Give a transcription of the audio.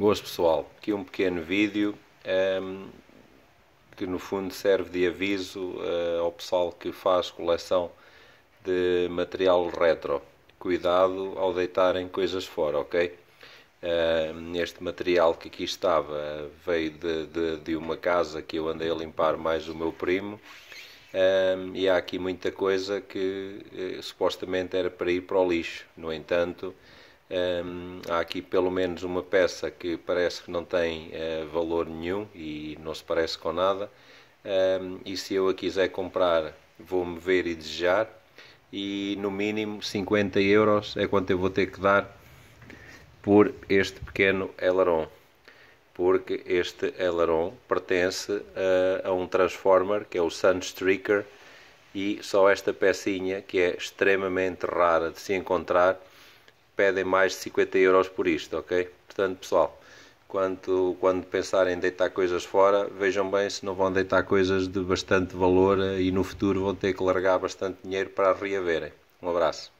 Boas pessoal, aqui um pequeno vídeo um, ehm, que no fundo serve de aviso uh, ao pessoal que faz coleção de material retro. Cuidado ao deitarem coisas fora, ok? Ehm, este material que aqui estava veio de, de, de, uma casa que eu andei a limpar mais o meu primo um, ehm, e há aqui muita coisa que eh, supostamente era para ir para o lixo. No entanto, um, há aqui pelo menos uma peça que parece que não tem uh, valor nenhum e não se parece com nada. Um, e se eu a quiser comprar, vou-me ver e desejar. E no mínimo 50 euros é quanto eu vou ter que dar por este pequeno aileron. Porque este aileron pertence eh, a um Transformer que é o Sunstreaker. E só esta pecinha, que é extremamente rara de se encontrar, pedem mais de 50 euros por isto, ok? Portanto, pessoal, quando, quando pensarem em deitar coisas fora, vejam bem se não vão deitar coisas de bastante valor eh, e no futuro vão ter que largar bastante dinheiro para reaverem. Um abraço.